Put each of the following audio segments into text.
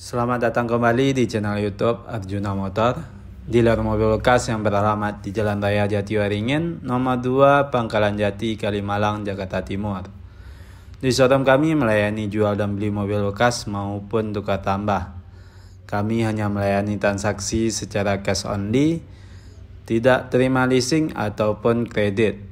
Selamat datang kembali di channel YouTube Arjuna Motor. Dealer mobil bekas yang beralamat di Jalan Raya Jatiwaringin, nomor 2, Pangkalan Jati, Kalimalang, Jakarta Timur. Di showroom kami melayani jual dan beli mobil bekas maupun tukar tambah. Kami hanya melayani transaksi secara cash only, tidak terima leasing ataupun kredit.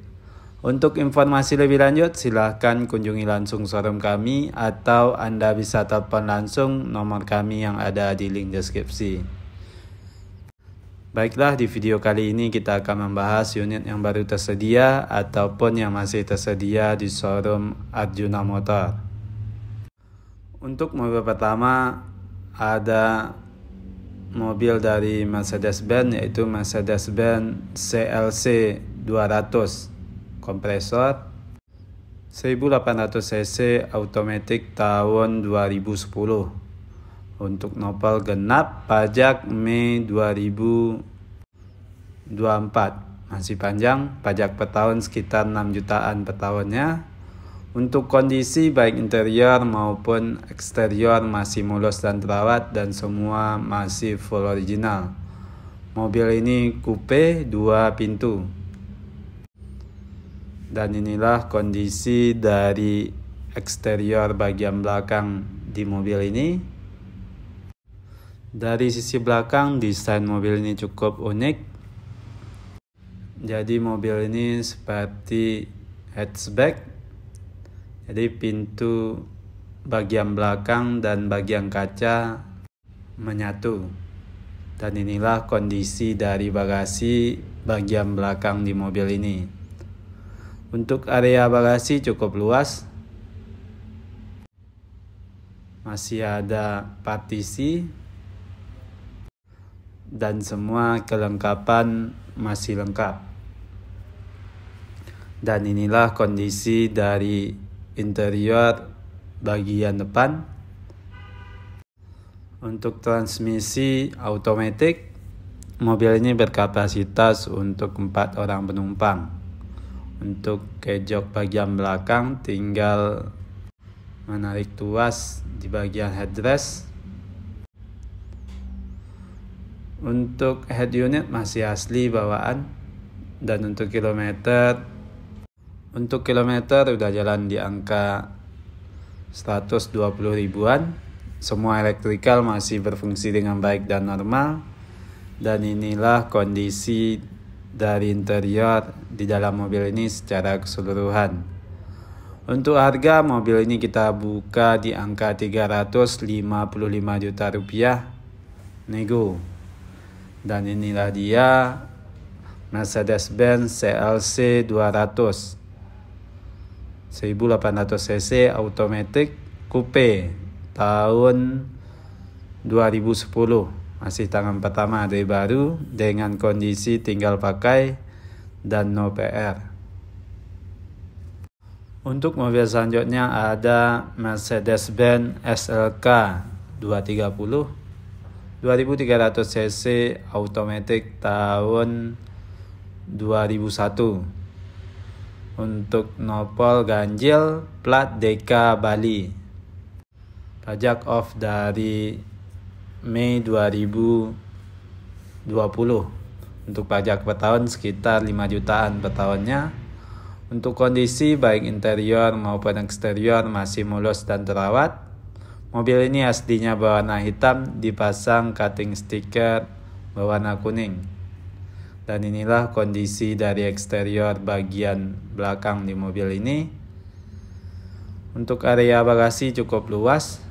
Untuk informasi lebih lanjut, silahkan kunjungi langsung showroom kami atau Anda bisa telepon langsung nomor kami yang ada di link deskripsi. Baiklah, di video kali ini kita akan membahas unit yang baru tersedia ataupun yang masih tersedia di showroom Arjuna Motor. Untuk mobil pertama, ada mobil dari Mercedes-Benz yaitu Mercedes-Benz CLC 200 kompresor 1800 cc automatic tahun 2010 untuk nopal genap pajak Mei 2024 masih panjang pajak per tahun sekitar 6 jutaan per tahunnya untuk kondisi baik interior maupun eksterior masih mulus dan terawat dan semua masih full original mobil ini coupe 2 pintu dan inilah kondisi dari eksterior bagian belakang di mobil ini. Dari sisi belakang desain mobil ini cukup unik. Jadi mobil ini seperti hatchback. Jadi pintu bagian belakang dan bagian kaca menyatu. Dan inilah kondisi dari bagasi bagian belakang di mobil ini. Untuk area bagasi cukup luas. Masih ada partisi dan semua kelengkapan masih lengkap. Dan inilah kondisi dari interior bagian depan. Untuk transmisi automatic, mobil ini berkapasitas untuk 4 orang penumpang. Untuk kejok bagian belakang tinggal menarik tuas di bagian headrest. Untuk head unit masih asli bawaan dan untuk kilometer untuk kilometer udah jalan di angka 120 ribuan. Semua elektrikal masih berfungsi dengan baik dan normal. Dan inilah kondisi dari interior di dalam mobil ini secara keseluruhan. Untuk harga mobil ini kita buka di angka 355 juta rupiah nego. Dan inilah dia Mercedes-Benz CLC 200 1800 cc automatic coupe tahun 2010. Masih tangan pertama ada baru dengan kondisi tinggal pakai dan no PR. Untuk mobil selanjutnya ada Mercedes-Benz SLK 230 2300 cc automatic tahun 2001 untuk nopol ganjil plat DK Bali pajak off dari Mei 2020 untuk pajak per tahun sekitar 5 jutaan per tahunnya untuk kondisi baik interior maupun eksterior masih mulus dan terawat mobil ini aslinya berwarna hitam dipasang cutting stiker berwarna kuning dan inilah kondisi dari eksterior bagian belakang di mobil ini untuk area bagasi cukup luas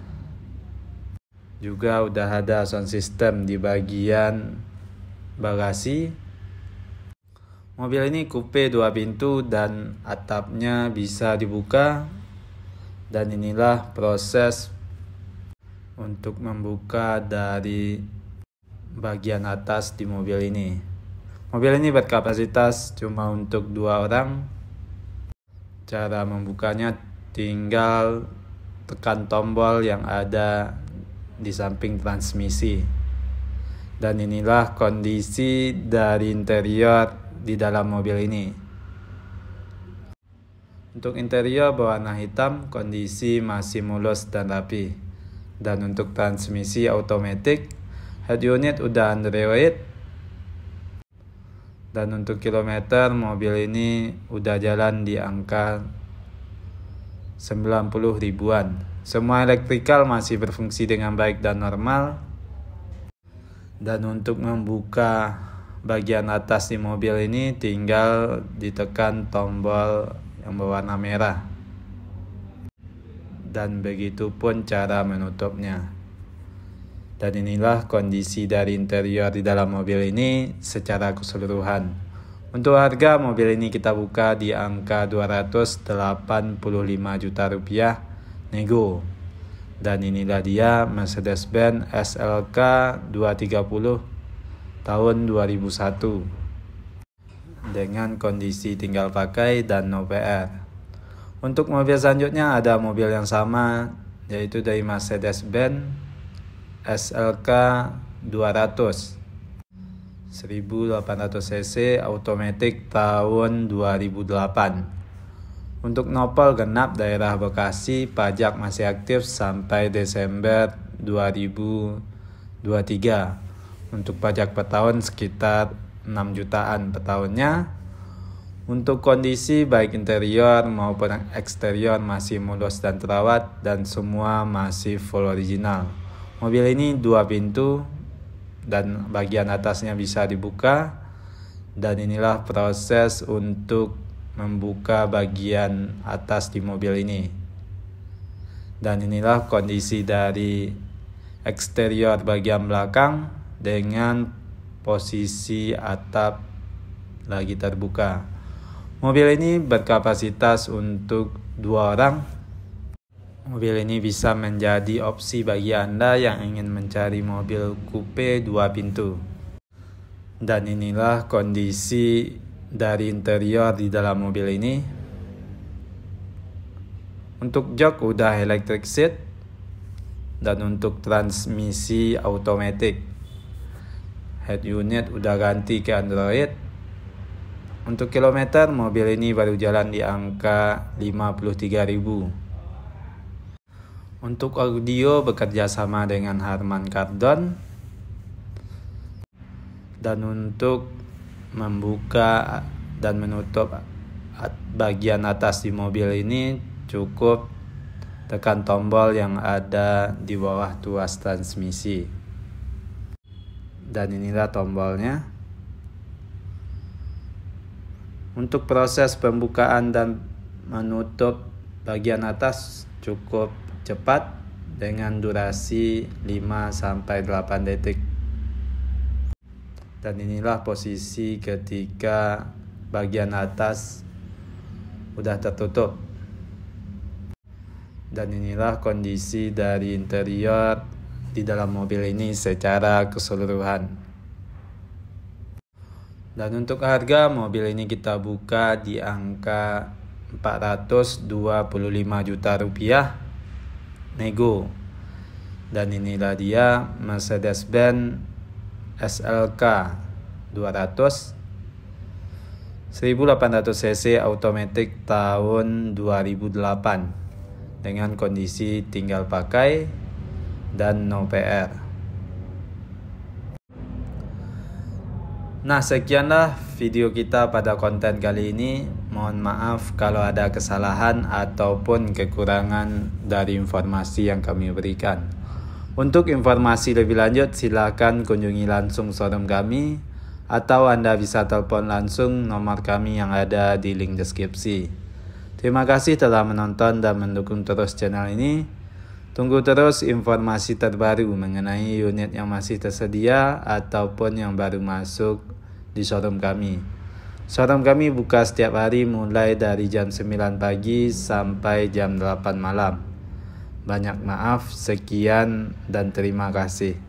juga udah ada sound system di bagian bagasi. Mobil ini coupe dua pintu dan atapnya bisa dibuka. Dan inilah proses untuk membuka dari bagian atas di mobil ini. Mobil ini berkapasitas cuma untuk dua orang. Cara membukanya tinggal tekan tombol yang ada di samping transmisi. Dan inilah kondisi dari interior di dalam mobil ini. Untuk interior berwarna hitam, kondisi masih mulus dan rapi. Dan untuk transmisi otomatis, head unit udah Android. Dan untuk kilometer, mobil ini udah jalan di angka 90 ribuan. Semua elektrikal masih berfungsi dengan baik dan normal. Dan untuk membuka bagian atas di mobil ini tinggal ditekan tombol yang berwarna merah. Dan begitu pun cara menutupnya. Dan inilah kondisi dari interior di dalam mobil ini secara keseluruhan. Untuk harga mobil ini kita buka di angka 285 juta rupiah nego. Dan inilah dia Mercedes-Benz SLK 230 tahun 2001 dengan kondisi tinggal pakai dan no PR. Untuk mobil selanjutnya ada mobil yang sama yaitu dari Mercedes-Benz SLK 200 1800 cc automatic tahun 2008 untuk nopal genap daerah Bekasi pajak masih aktif sampai Desember 2023. Untuk pajak per tahun sekitar 6 jutaan per tahunnya. Untuk kondisi baik interior maupun eksterior masih mulus dan terawat dan semua masih full original. Mobil ini dua pintu dan bagian atasnya bisa dibuka dan inilah proses untuk membuka bagian atas di mobil ini. Dan inilah kondisi dari eksterior bagian belakang dengan posisi atap lagi terbuka. Mobil ini berkapasitas untuk dua orang. Mobil ini bisa menjadi opsi bagi Anda yang ingin mencari mobil coupe dua pintu. Dan inilah kondisi dari interior di dalam mobil ini. Untuk jok udah electric seat dan untuk transmisi automatic. Head unit udah ganti ke Android. Untuk kilometer mobil ini baru jalan di angka 53.000. Untuk audio bekerja sama dengan Harman Kardon dan untuk membuka dan menutup bagian atas di mobil ini cukup tekan tombol yang ada di bawah tuas transmisi. Dan inilah tombolnya. Untuk proses pembukaan dan menutup bagian atas cukup cepat dengan durasi 5 sampai 8 detik dan inilah posisi ketika bagian atas udah tertutup dan inilah kondisi dari interior di dalam mobil ini secara keseluruhan dan untuk harga mobil ini kita buka di angka 425 juta rupiah nego dan inilah dia Mercedes-Benz SLK 200 1800 cc automatic tahun 2008 dengan kondisi tinggal pakai dan no PR. Nah, sekianlah video kita pada konten kali ini. Mohon maaf kalau ada kesalahan ataupun kekurangan dari informasi yang kami berikan. Untuk informasi lebih lanjut silakan kunjungi langsung showroom kami atau Anda bisa telepon langsung nomor kami yang ada di link deskripsi. Terima kasih telah menonton dan mendukung terus channel ini. Tunggu terus informasi terbaru mengenai unit yang masih tersedia ataupun yang baru masuk di showroom kami. Showroom kami buka setiap hari mulai dari jam 9 pagi sampai jam 8 malam. Banyak maaf, sekian, dan terima kasih.